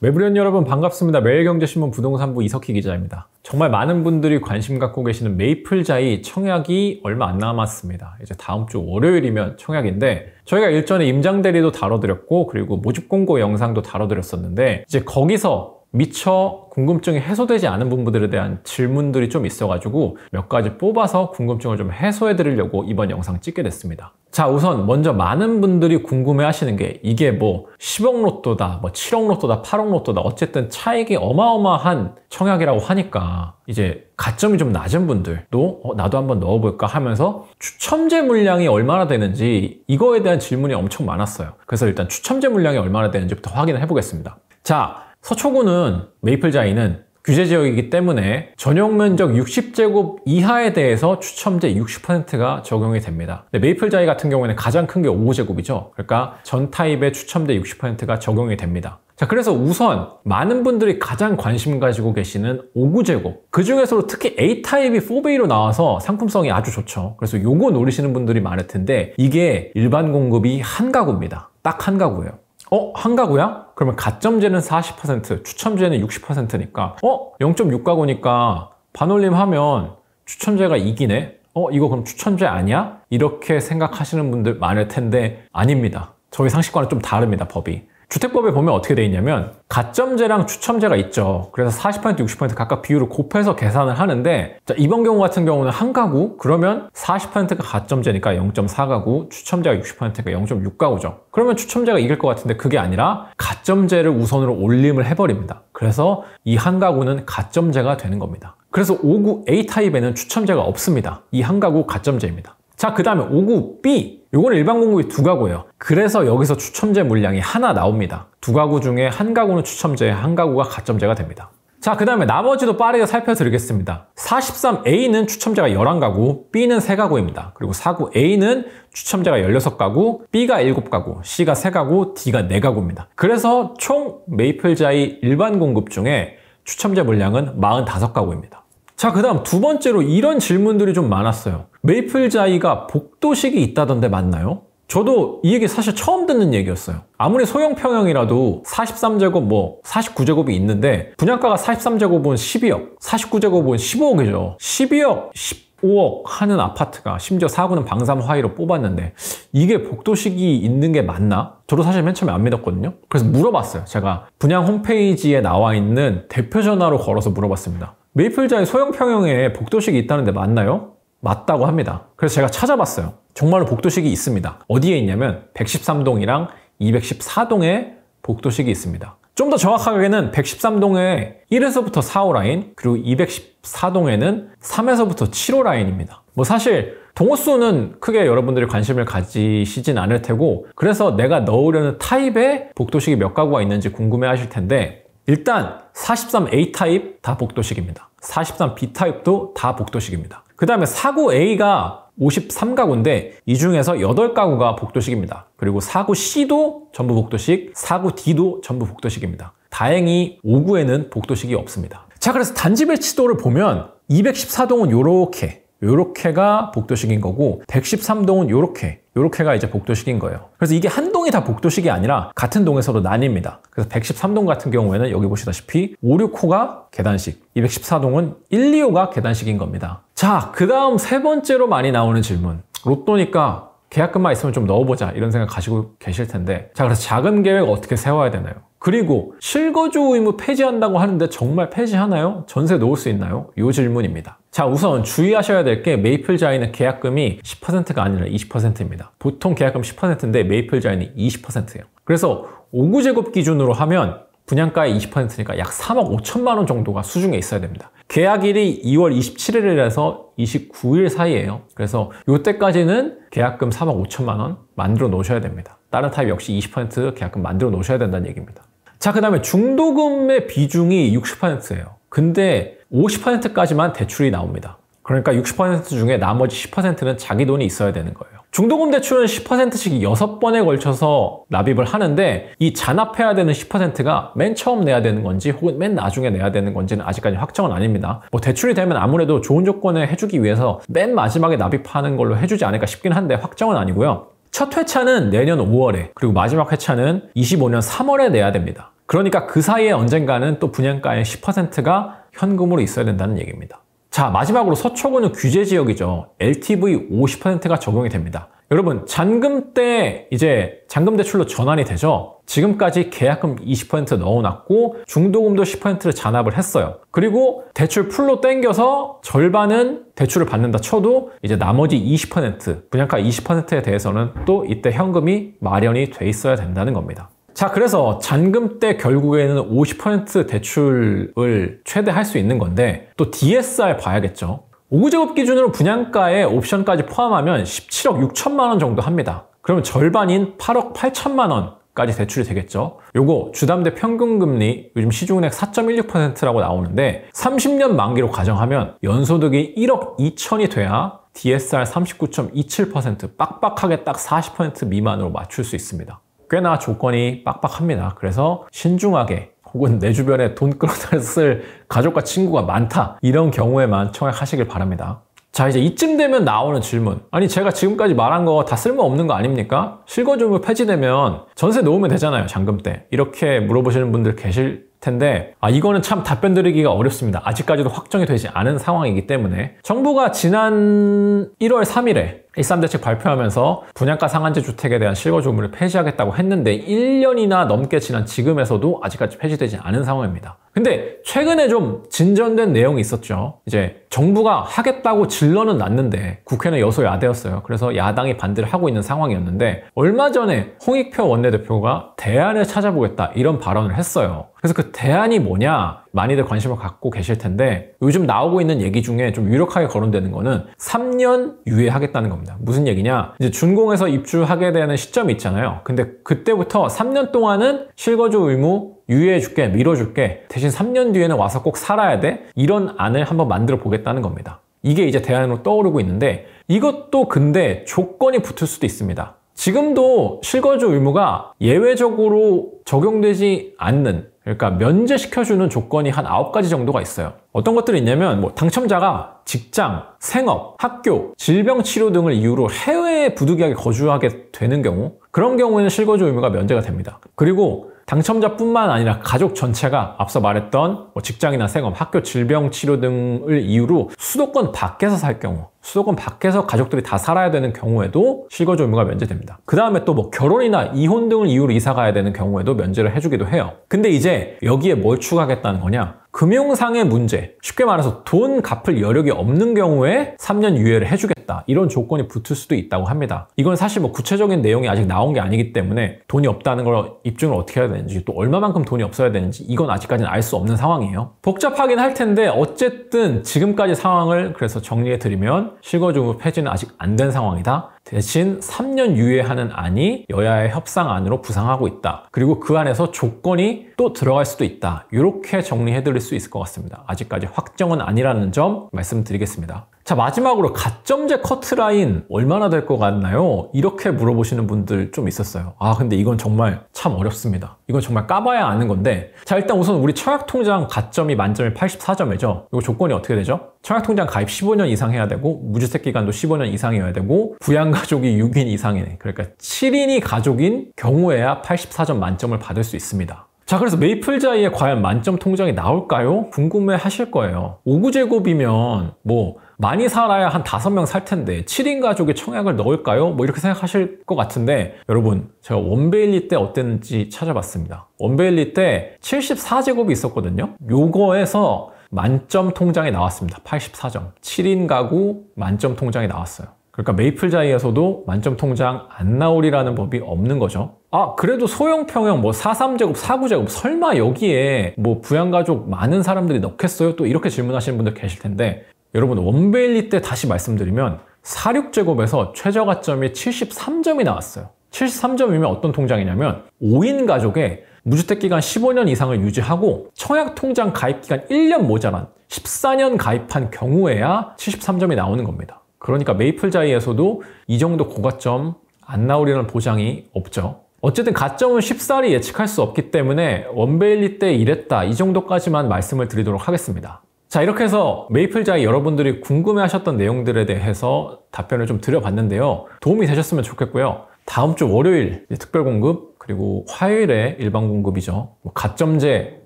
외부련 여러분 반갑습니다. 매일경제신문 부동산부 이석희 기자입니다. 정말 많은 분들이 관심 갖고 계시는 메이플자이 청약이 얼마 안 남았습니다. 이제 다음 주 월요일이면 청약인데 저희가 일전에 임장대리도 다뤄드렸고 그리고 모집공고 영상도 다뤄드렸었는데 이제 거기서 미처 궁금증이 해소되지 않은 부분들에 대한 질문들이 좀 있어가지고 몇 가지 뽑아서 궁금증을 좀 해소해 드리려고 이번 영상 찍게 됐습니다. 자 우선 먼저 많은 분들이 궁금해 하시는 게 이게 뭐 10억 로또다 뭐 7억 로또다 8억 로또다 어쨌든 차액이 어마어마한 청약이라고 하니까 이제 가점이 좀 낮은 분들도 어, 나도 한번 넣어볼까 하면서 추첨제 물량이 얼마나 되는지 이거에 대한 질문이 엄청 많았어요. 그래서 일단 추첨제 물량이 얼마나 되는지부터 확인을 해보겠습니다. 자 서초구는 메이플자이는 규제지역이기 때문에 전용면적 60제곱 이하에 대해서 추첨제 60%가 적용이 됩니다 메이플자이 같은 경우에는 가장 큰 게 5제곱이죠 그러니까 전 타입의 추첨제 60%가 적용이 됩니다 자 그래서 우선 많은 분들이 가장 관심 가지고 계시는 5구제곱 그 중에서도 특히 A타입이 4베이로 나와서 상품성이 아주 좋죠 그래서 요거 노리시는 분들이 많을 텐데 이게 일반 공급이 한 가구입니다 딱 한 가구예요 어? 한 가구야? 그러면 가점제는 40%, 추첨제는 60%니까 어? 0.6가구니까 반올림 하면 추첨제가 이기네? 어? 이거 그럼 추첨제 아니야? 이렇게 생각하시는 분들 많을 텐데 아닙니다. 저희 상식과는 좀 다릅니다, 법이. 주택법에 보면 어떻게 돼 있냐면 가점제랑 추첨제가 있죠. 그래서 40% 60% 각각 비율을 곱해서 계산을 하는데 자, 이번 경우 같은 경우는 한 가구 그러면 40%가 가점제니까 0.4가구 추첨제가 60%가 0.6가구죠. 그러면 추첨제가 이길 것 같은데 그게 아니라 가점제를 우선으로 올림을 해버립니다. 그래서 이 한 가구는 가점제가 되는 겁니다. 그래서 5구 A타입에는 추첨제가 없습니다. 이 한 가구 가점제입니다. 자, 그 다음에 5구 B 요건 일반 공급이 두 가구예요. 그래서 여기서 추첨제 물량이 하나 나옵니다. 두 가구 중에 한 가구는 추첨제, 한 가구가 가점제가 됩니다. 자, 그 다음에 나머지도 빠르게 살펴드리겠습니다. 43A는 추첨제가 11가구, B는 3가구입니다. 그리고 49A는 추첨제가 16가구, B가 7가구, C가 3가구, D가 4가구입니다. 그래서 총 메이플자이 일반 공급 중에 추첨제 물량은 45가구입니다. 자, 그 다음 두 번째로 이런 질문들이 좀 많았어요. 메이플자이가 복도식이 있다던데 맞나요? 저도 이 얘기 사실 처음 듣는 얘기였어요. 아무리 소형 평형이라도 43제곱 뭐 49제곱이 있는데 분양가가 43제곱은 12억, 49제곱은 15억이죠. 12억, 15억 하는 아파트가 심지어 4구는 방삼화이로 뽑았는데 이게 복도식이 있는 게 맞나? 저도 사실 맨 처음에 안 믿었거든요. 그래서 물어봤어요. 제가 분양 홈페이지에 나와 있는 대표 전화로 걸어서 물어봤습니다. 메이플자의 소형 평형에 복도식이 있다는데 맞나요? 맞다고 합니다. 그래서 제가 찾아봤어요. 정말로 복도식이 있습니다. 어디에 있냐면 113동이랑 214동에 복도식이 있습니다. 좀 더 정확하게는 113동에 1에서부터 4호 라인, 그리고 214동에는 3에서부터 7호 라인입니다. 뭐 사실 동호수는 크게 여러분들이 관심을 가지시진 않을 테고 그래서 내가 넣으려는 타입의 복도식이 몇 가구가 있는지 궁금해 하실 텐데 일단 43A 타입 다 복도식입니다. 43 B타입도 다 복도식입니다. 그 다음에 사구 A가 53가구인데 이 중에서 8가구가 복도식입니다. 그리고 사구 C도 전부 복도식, 사구 D도 전부 복도식입니다. 다행히 5구에는 복도식이 없습니다. 자, 그래서 단지 배치도를 보면 214동은 요렇게, 요렇게가 복도식인 거고 113동은 요렇게, 요렇게가 이제 복도식인 거예요. 그래서 이게 한 동이 다 복도식이 아니라 같은 동에서도 나뉩니다. 그래서 113동 같은 경우에는 여기 보시다시피 5, 6호가 계단식, 214동은 1, 2호가 계단식인 겁니다. 자, 그 다음 세 번째로 많이 나오는 질문. 로또니까 계약금만 있으면 좀 넣어보자 이런 생각 가지고 계실 텐데 자 그래서 자금 계획 어떻게 세워야 되나요? 그리고 실거주 의무 폐지한다고 하는데 정말 폐지하나요? 전세 놓을 수 있나요? 이 질문입니다. 자 우선 주의하셔야 될 게 메이플 자인의 계약금이 10%가 아니라 20%입니다. 보통 계약금 10%인데 메이플 자인이 20%예요. 그래서 5구제곱 기준으로 하면 분양가의 20%니까 약 3억 5천만 원 정도가 수중에 있어야 됩니다. 계약일이 2월 27일이라서 29일 사이에요. 그래서 이때까지는 계약금 4억 5천만 원 만들어 놓으셔야 됩니다. 다른 타입 역시 20% 계약금 만들어 놓으셔야 된다는 얘기입니다. 자, 그 다음에 중도금의 비중이 60%예요. 근데 50%까지만 대출이 나옵니다. 그러니까 60% 중에 나머지 10%는 자기 돈이 있어야 되는 거예요. 중도금 대출은 10%씩 6번에 걸쳐서 납입을 하는데 이잔압해야 되는 10%가 맨 처음 내야 되는 건지 혹은 맨 나중에 내야 되는 건지는 아직까지 확정은 아닙니다. 뭐 대출이 되면 아무래도 좋은 조건에 해주기 위해서 맨 마지막에 납입하는 걸로 해주지 않을까 싶긴 한데 확정은 아니고요. 첫 회차는 내년 5월에 그리고 마지막 회차는 25년 3월에 내야 됩니다. 그러니까 그 사이에 언젠가는 또 분양가의 10%가 현금으로 있어야 된다는 얘기입니다. 자 마지막으로 서초구는 규제 지역이죠. LTV 50%가 적용이 됩니다. 여러분 잔금 때 이제 잔금 대출로 전환이 되죠. 지금까지 계약금 20% 넣어놨고 중도금도 10%를 잔압을 했어요. 그리고 대출 풀로 땡겨서 절반은 대출을 받는다 쳐도 이제 나머지 20% 분양가 20%에 대해서는 또 이때 현금이 마련이 돼 있어야 된다는 겁니다. 자 그래서 잔금 때 결국에는 50% 대출을 최대 할 수 있는 건데 또 DSR 봐야겠죠 5제곱 기준으로 분양가에 옵션까지 포함하면 17억 6천만 원 정도 합니다 그러면 절반인 8억 8천만 원까지 대출이 되겠죠 요거 주담대 평균금리 요즘 시중은행 4.16%라고 나오는데 30년 만기로 가정하면 연소득이 1억 2천이 돼야 DSR 39.27% 빡빡하게 딱 40% 미만으로 맞출 수 있습니다 꽤나 조건이 빡빡합니다. 그래서 신중하게 혹은 내 주변에 돈 끌어다 쓸 가족과 친구가 많다 이런 경우에만 청약하시길 바랍니다. 자 이제 이쯤 되면 나오는 질문 아니 제가 지금까지 말한 거 다 쓸모없는 거 아닙니까? 실거주무 폐지되면 전세 놓으면 되잖아요 잔금 때 이렇게 물어보시는 분들 계실 텐데 아 이거는 참 답변 드리기가 어렵습니다 아직까지도 확정이 되지 않은 상황이기 때문에 정부가 지난 1월 3일에 1.3 대책 발표하면서 분양가 상한제 주택에 대한 실거 조문을 폐지하겠다고 했는데 1년이나 넘게 지난 지금에서도 아직까지 폐지되지 않은 상황입니다. 근데 최근에 좀 진전된 내용이 있었죠. 이제 정부가 하겠다고 질러는 났는데 국회는 여소야대였어요. 그래서 야당이 반대를 하고 있는 상황이었는데 얼마 전에 홍익표 원내대표가 대안을 찾아보겠다 이런 발언을 했어요. 그래서 그 대안이 뭐냐 많이들 관심을 갖고 계실 텐데 요즘 나오고 있는 얘기 중에 좀 유력하게 거론되는 거는 3년 유예하겠다는 겁니다. 무슨 얘기냐? 이제 준공에서 입주하게 되는 시점이 있잖아요. 근데 그때부터 3년 동안은 실거주 의무 유예해줄게, 밀어줄게. 대신 3년 뒤에는 와서 꼭 살아야 돼. 이런 안을 한번 만들어 보겠다는 겁니다. 이게 이제 대안으로 떠오르고 있는데 이것도 근데 조건이 붙을 수도 있습니다. 지금도 실거주 의무가 예외적으로 적용되지 않는 그러니까 면제시켜주는 조건이 한 9가지 정도가 있어요. 어떤 것들이 있냐면 뭐 당첨자가 직장, 생업, 학교, 질병치료 등을 이유로 해외에 부득이하게 거주하게 되는 경우 그런 경우에는 실거주 의무가 면제가 됩니다. 그리고 당첨자뿐만 아니라 가족 전체가 앞서 말했던 뭐 직장이나 생업, 학교, 질병치료 등을 이유로 수도권 밖에서 살 경우 수도권 밖에서 가족들이 다 살아야 되는 경우에도 실거주 의무가 면제됩니다. 그 다음에 또 뭐 결혼이나 이혼 등을 이유로 이사 가야 되는 경우에도 면제를 해주기도 해요. 근데 이제 여기에 뭘 추가하겠다는 거냐? 금융상의 문제, 쉽게 말해서 돈 갚을 여력이 없는 경우에 3년 유예를 해주겠다. 이런 조건이 붙을 수도 있다고 합니다. 이건 사실 뭐 구체적인 내용이 아직 나온 게 아니기 때문에 돈이 없다는 걸 입증을 어떻게 해야 되는지 또 얼마만큼 돈이 없어야 되는지 이건 아직까지는 알 수 없는 상황이에요. 복잡하긴 할 텐데 어쨌든 지금까지 상황을 그래서 정리해 드리면 실거주무 폐지는 아직 안 된 상황이다. 대신 3년 유예하는 안이 여야의 협상안으로 부상하고 있다. 그리고 그 안에서 조건이 또 들어갈 수도 있다. 이렇게 정리해드릴 수 있을 것 같습니다. 아직까지 확정은 아니라는 점 말씀드리겠습니다. 자 마지막으로 가점제 커트라인 얼마나 될 것 같나요? 이렇게 물어보시는 분들 좀 있었어요 아 근데 이건 정말 참 어렵습니다 이건 정말 까봐야 아는 건데 자 일단 우선 우리 청약통장 가점이 만점에 84점이죠 이거 조건이 어떻게 되죠? 청약통장 가입 15년 이상 해야 되고 무주택 기간도 15년 이상이어야 되고 부양가족이 6인 이상이네 그러니까 7인이 가족인 경우에야 84점 만점을 받을 수 있습니다 자 그래서 메이플자이에 과연 만점 통장이 나올까요? 궁금해 하실 거예요 5구제곱이면 뭐 많이 살아야 한 5명 살 텐데 7인 가족의 청약을 넣을까요? 뭐 이렇게 생각하실 것 같은데 여러분 제가 원베일리 때 어땠는지 찾아봤습니다 원베일리 때 74제곱이 있었거든요 요거에서 만점 통장이 나왔습니다 84점 7인 가구 만점 통장이 나왔어요 그러니까 메이플자이에서도 만점 통장 안 나오리라는 법이 없는 거죠 아 그래도 소형 평형 뭐 43제곱 49제곱 설마 여기에 뭐 부양가족 많은 사람들이 넣겠어요? 또 이렇게 질문하시는 분들 계실 텐데 여러분 원베일리 때 다시 말씀드리면 46제곱에서 최저가점이 73점이 나왔어요 73점이면 어떤 통장이냐면 5인 가족에 무주택기간 15년 이상을 유지하고 청약통장 가입기간 1년 모자란 14년 가입한 경우에야 73점이 나오는 겁니다 그러니까 메이플자이에서도 이 정도 고가점 안 나오리는 보장이 없죠 어쨌든 가점은 쉽사리 예측할 수 없기 때문에 원베일리 때 이랬다 이 정도까지만 말씀을 드리도록 하겠습니다. 자 이렇게 해서 메이플자이 여러분들이 궁금해하셨던 내용들에 대해서 답변을 좀 드려봤는데요. 도움이 되셨으면 좋겠고요. 다음 주 월요일 특별 공급 그리고 화요일에 일반 공급이죠. 뭐 가점제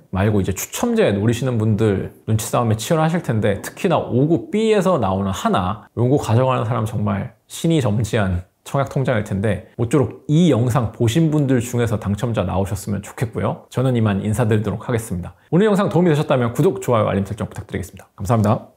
말고 이제 추첨제 노리시는 분들 눈치 싸움에 치열하실 텐데 특히나 5구 B에서 나오는 하나 용거 가져가는 사람 정말 신이 점지한 청약 통장일 텐데 모쪼록 이 영상 보신 분들 중에서 당첨자 나오셨으면 좋겠고요. 저는 이만 인사드리도록 하겠습니다. 오늘 영상 도움이 되셨다면 구독, 좋아요, 알림 설정 부탁드리겠습니다. 감사합니다.